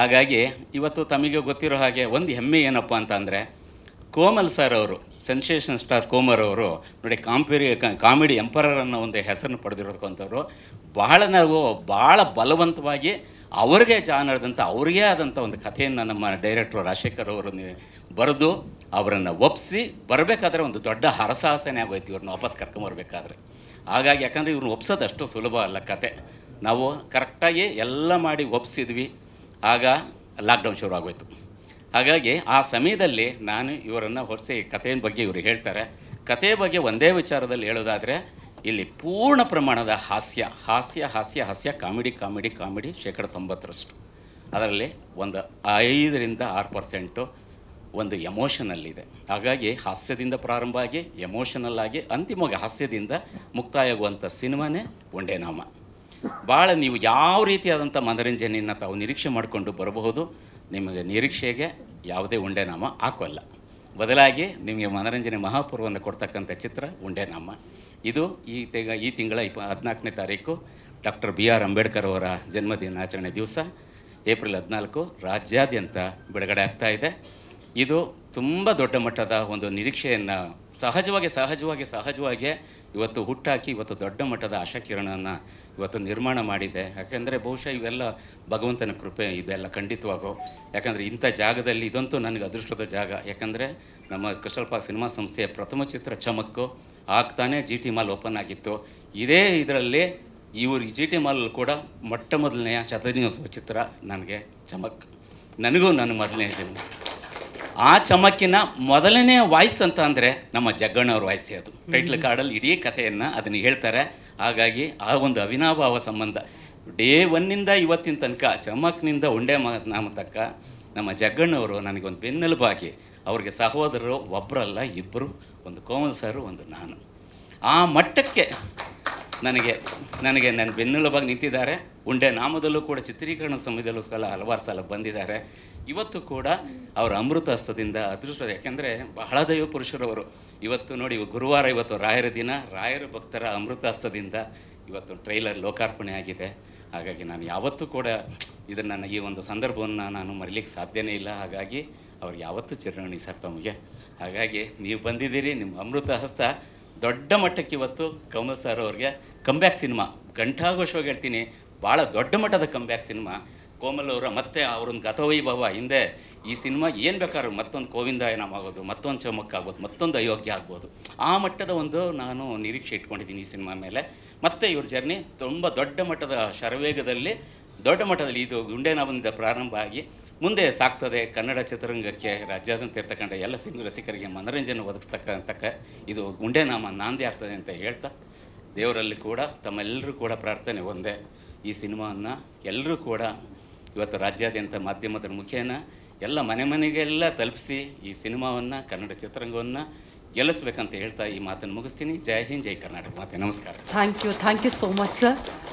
ಹಾಗಾಗಿ ಇವತ್ತು ತಮಗೆ ಗೊತ್ತಿರೋ ಹಾಗೆ ಒಂದು ಹೆಮ್ಮೆ ಏನಪ್ಪ ಅಂತ ಅಂದರೆ ಕೋಮಲ್ ಸರ್ ಅವರು ಸೆನ್ಸೇಷನ್ ಸ್ಟಾರ್ ಕೋಮರ್ ಅವರು ನೋಡಿ ಕಾಂಪಿರಿ ಕಾಮಿಡಿ ಎಂಪರರ್ ಅನ್ನೋ ಒಂದು ಹೆಸರನ್ನು ಪಡೆದಿರೋದಕ್ಕಂಥವ್ರು ಬಹಳ ನಾವು ಭಾಳ ಬಲವಂತವಾಗಿ ಅವ್ರಿಗೆ ಜಾನರ್ದಂಥ ಅವ್ರಿಗೆ ಆದಂಥ ಒಂದು ಕಥೆಯನ್ನು ನಮ್ಮ ಡೈರೆಕ್ಟ್ರು ರಾಜಶೇಖರ್ ಅವರು ಬರೆದು ಅವರನ್ನು ಒಪ್ಪಿಸಿ ಬರಬೇಕಾದ್ರೆ ಒಂದು ದೊಡ್ಡ ಹರಸಾಹಸನೇ ಆಗೋಯ್ತು ಇವ್ರನ್ನ ವಾಪಸ್ ಕರ್ಕೊಂಬರ್ಬೇಕಾದ್ರೆ ಹಾಗಾಗಿ ಯಾಕಂದರೆ ಇವ್ರನ್ನ ಒಪ್ಸೋದು ಅಷ್ಟು ಸುಲಭ ಅಲ್ಲ ಕತೆ ನಾವು ಕರೆಕ್ಟಾಗಿ ಎಲ್ಲ ಮಾಡಿ ಒಪ್ಸಿದ್ವಿ ಆಗ ಲಾಕ್ಡೌನ್ ಶುರು ಆಗೋಯ್ತು ಹಾಗಾಗಿ ಆ ಸಮಯದಲ್ಲಿ ನಾನು ಇವರನ್ನು ಹೊರಿಸಿ ಕಥೆಯ ಬಗ್ಗೆ ಇವರು ಹೇಳ್ತಾರೆ ಕಥೆಯ ಬಗ್ಗೆ ಒಂದೇ ವಿಚಾರದಲ್ಲಿ ಹೇಳೋದಾದರೆ ಇಲ್ಲಿ ಪೂರ್ಣ ಪ್ರಮಾಣದ ಹಾಸ್ಯ ಹಾಸ್ಯ ಹಾಸ್ಯ ಹಾಸ್ಯ ಕಾಮಿಡಿ ಕಾಮಿಡಿ ಕಾಮಿಡಿ ಶೇಕಡ ತೊಂಬತ್ತರಷ್ಟು ಅದರಲ್ಲಿ ಒಂದು ಐದರಿಂದ ಆರು ಪರ್ಸೆಂಟು ಒಂದು ಎಮೋಷನಲ್ಲಿದೆ ಹಾಗಾಗಿ ಹಾಸ್ಯದಿಂದ ಪ್ರಾರಂಭ ಆಗಿ ಎಮೋಷನಲ್ ಆಗಿ ಅಂತಿಮವಾಗಿ ಹಾಸ್ಯದಿಂದ ಮುಕ್ತಾಯವಾಗುವಂಥ ಸಿನಿಮಾನೇ ಒಂಡೇನಾಮ ಭಾಳ ನೀವು ಯಾವ ರೀತಿಯಾದಂಥ ಮನರಂಜನೆಯನ್ನು ತಾವು ನಿರೀಕ್ಷೆ ಮಾಡಿಕೊಂಡು ಬರಬಹುದು ನಿಮಗೆ ನಿರೀಕ್ಷೆಗೆ ಯಾವುದೇ ಉಂಡೆನಾಮ ಹಾಕೋಲ್ಲ ಬದಲಾಗಿ ನಿಮಗೆ ಮನರಂಜನೆ ಮಹಾಪೂರ್ವವನ್ನು ಕೊಡ್ತಕ್ಕಂಥ ಚಿತ್ರ ಉಂಡೆನಾಮ ಇದು ಈ ತೆಗ ಈ ತಿಂಗಳ ಇಪ್ಪ ಹದಿನಾಲ್ಕನೇ ತಾರೀಕು ಡಾಕ್ಟರ್ ಬಿ ಆರ್ ಅಂಬೇಡ್ಕರ್ ಅವರ ಜನ್ಮದಿನಾಚರಣೆ ದಿವಸ ಏಪ್ರಿಲ್ ಹದಿನಾಲ್ಕು ರಾಜ್ಯಾದ್ಯಂತ ಬಿಡುಗಡೆ ಆಗ್ತಾ ಇದೆ ಇದು ತುಂಬ ದೊಡ್ಡ ಮಟ್ಟದ ಒಂದು ನಿರೀಕ್ಷೆಯನ್ನು ಸಹಜವಾಗಿ ಸಹಜವಾಗಿ ಸಹಜವಾಗಿ ಇವತ್ತು ಹುಟ್ಟಾಕಿ ಇವತ್ತು ದೊಡ್ಡ ಮಟ್ಟದ ಆಶಾಕಿರಣವನ್ನು ಇವತ್ತು ನಿರ್ಮಾಣ ಮಾಡಿದೆ ಯಾಕೆಂದರೆ ಬಹುಶಃ ಇವೆಲ್ಲ ಭಗವಂತನ ಕೃಪೆ ಇದೆಲ್ಲ ಖಂಡಿತವಾಗೋ ಯಾಕಂದರೆ ಇಂಥ ಜಾಗದಲ್ಲಿ ಇದಂತೂ ನನಗೆ ಅದೃಷ್ಟದ ಜಾಗ ಯಾಕಂದರೆ ನಮ್ಮ ಕೃಷ್ಣಪ್ಪ ಸಿನಿಮಾ ಸಂಸ್ಥೆಯ ಪ್ರಥಮ ಚಿತ್ರ ಚಮಕ್ಕು ಆಗ್ತಾನೆ ಜಿ ಟಿ ಮಾಲ್ ಓಪನ್ ಆಗಿತ್ತು ಇದೇ ಇದರಲ್ಲಿ ಇವ್ರಿಗೆ ಜಿ ಟಿ ಮಾಲ್ ಕೂಡ ಮೊಟ್ಟ ಮೊದಲನೆಯ ಶತದಿನೋತ್ಸವ ಚಿತ್ರ ನನಗೆ ಚಮಕ್ ನನಗೂ ನನ್ನ ಮೊದಲನೇ ಜನ್ಮ ಆ ಚಮಕ್ಕಿನ ಮೊದಲನೇ ವಾಯ್ಸ್ ಅಂತ ಅಂದರೆ ನಮ್ಮ ಜಗ್ಗಣ್ಣವ್ರ ವಾಯ್ಸ್ ಅದು ಟೈಟ್ಲ್ ಕಾರ್ಡಲ್ಲಿ ಇಡೀ ಕಥೆಯನ್ನು ಅದನ್ನು ಹೇಳ್ತಾರೆ ಹಾಗಾಗಿ ಆ ಒಂದು ಅವಿನಾಭಾವ ಸಂಬಂಧ ಡೇ ಒನ್ನಿಂದ ಇವತ್ತಿನ ತನಕ ಚಮಕ್ನಿಂದ ಉಂಡೆ ನಾಮ ತಕ್ಕ ನಮ್ಮ ಜಗ್ಗಣ್ಣವರು ನನಗೊಂದು ಬೆನ್ನೆಲುಬಾಗಿ ಅವ್ರಿಗೆ ಸಹೋದರರು ಒಬ್ಬರಲ್ಲ ಇಬ್ಬರು ಒಂದು ಕೋಮಲ್ ಸರ್ ಒಂದು ನಾನು ಆ ಮಟ್ಟಕ್ಕೆ ನನಗೆ ನನಗೆ ನನ್ನ ಬೆನ್ನೆಲುಬಾಗಿ ನಿಂತಿದ್ದಾರೆ ಉಂಡೆ ನಾಮದಲ್ಲೂ ಕೂಡ ಚಿತ್ರೀಕರಣ ಸಮಯದಲ್ಲೂ ಸಲ ಹಲವಾರು ಸಲ ಬಂದಿದ್ದಾರೆ ಇವತ್ತು ಕೂಡ ಅವರ ಅಮೃತ ಹಸ್ತದಿಂದ ಅದೃಷ್ಟ ಯಾಕೆಂದರೆ ಬಹಳ ದೈವ ಪುರುಷರವರು ಇವತ್ತು ನೋಡಿ ಗುರುವಾರ ಇವತ್ತು ರಾಯರ ದಿನ ರಾಯರ ಭಕ್ತರ ಅಮೃತ ಹಸ್ತದಿಂದ ಇವತ್ತು ಟ್ರೈಲರ್ ಲೋಕಾರ್ಪಣೆ ಆಗಿದೆ ಹಾಗಾಗಿ ನಾನು ಯಾವತ್ತೂ ಕೂಡ ಇದನ್ನು ನನ್ನ ಈ ಒಂದು ಸಂದರ್ಭವನ್ನು ನಾನು ಮರಿಲಿಕ್ಕೆ ಸಾಧ್ಯನೇ ಇಲ್ಲ ಹಾಗಾಗಿ ಅವ್ರು ಯಾವತ್ತೂ ಚಿರಣಿ ಸರ್ ತಮಗೆ ಹಾಗಾಗಿ ನೀವು ಬಂದಿದ್ದೀರಿ ನಿಮ್ಮ ಅಮೃತ ಹಸ್ತ ದೊಡ್ಡ ಮಟ್ಟಕ್ಕೆ ಇವತ್ತು ಕಮಲ್ ಸರ್ ಅವ್ರಿಗೆ ಕಂಬ್ಯಾಕ್ ಸಿನಿಮಾ ಗಂಟಾಘೋಷವಾಗಿ ಹೇಳ್ತೀನಿ ಭಾಳ ದೊಡ್ಡ ಮಟ್ಟದ ಕಂಬ್ಯಾಕ್ ಸಿನಿಮಾ ಕೋಮಲ್ ಅವರ ಮತ್ತೆ ಅವ್ರೊಂದು ಗತವೈಭವ ಹಿಂದೆ ಈ ಸಿನಿಮಾ ಏನು ಬೇಕಾದ್ರೂ ಮತ್ತೊಂದು ಕೋವಿಂದಾಯನ ಆಗೋದು ಮತ್ತೊಂದು ಚೌಮಕ್ಕ ಆಗ್ಬೋದು ಮತ್ತೊಂದು ಅಯೋಗ್ಯ ಆಗ್ಬೋದು ಆ ಮಟ್ಟದ ಒಂದು ನಾನು ನಿರೀಕ್ಷೆ ಇಟ್ಕೊಂಡಿದ್ದೀನಿ ಈ ಸಿನಿಮಾ ಮೇಲೆ ಮತ್ತೆ ಇವ್ರ ಜರ್ನಿ ತುಂಬ ದೊಡ್ಡ ಮಟ್ಟದ ಶರವೇಗದಲ್ಲಿ ದೊಡ್ಡ ಮಟ್ಟದಲ್ಲಿ ಇದು ಗುಂಡೇನಾಮದಿಂದ ಪ್ರಾರಂಭ ಆಗಿ ಮುಂದೆ ಸಾಕ್ತದೆ ಕನ್ನಡ ಚಿತ್ರರಂಗಕ್ಕೆ ರಾಜ್ಯಾದ್ಯಂತ ಇರ್ತಕ್ಕಂಥ ಎಲ್ಲ ಸಿನಿಮಾ ರಸಿಕರಿಗೆ ಮನೋರಂಜನೆ ಒದಗಿಸ್ತಕ್ಕಂಥಕ್ಕ ಇದು ಗುಂಡೇನಾಮ ನಾಂದಿ ಆಗ್ತದೆ ಅಂತ ಹೇಳ್ತಾ ದೇವರಲ್ಲಿ ಕೂಡ ತಮ್ಮೆಲ್ಲರೂ ಕೂಡ ಪ್ರಾರ್ಥನೆ ಒಂದೇ ಈ ಸಿನಿಮಾವನ್ನು ಎಲ್ಲರೂ ಕೂಡ ಇವತ್ತು ರಾಜ್ಯಾದ್ಯಂತ ಮಾಧ್ಯಮದ ಮುಖೇನ ಎಲ್ಲ ಮನೆ ಮನೆಗೆಲ್ಲ ತಲುಪಿಸಿ ಈ ಸಿನಿಮಾವನ್ನು ಕನ್ನಡ ಚಿತ್ರರಂಗವನ್ನು ಗೆಲ್ಲಿಸ್ಬೇಕಂತ ಹೇಳ್ತಾ ಈ ಮಾತನ್ನು ಮುಗಿಸ್ತೀನಿ ಜೈ ಹಿಂದ್ ಜೈ ಕರ್ನಾಟಕ ಮಾತೆ ನಮಸ್ಕಾರ thank you thank you so much sir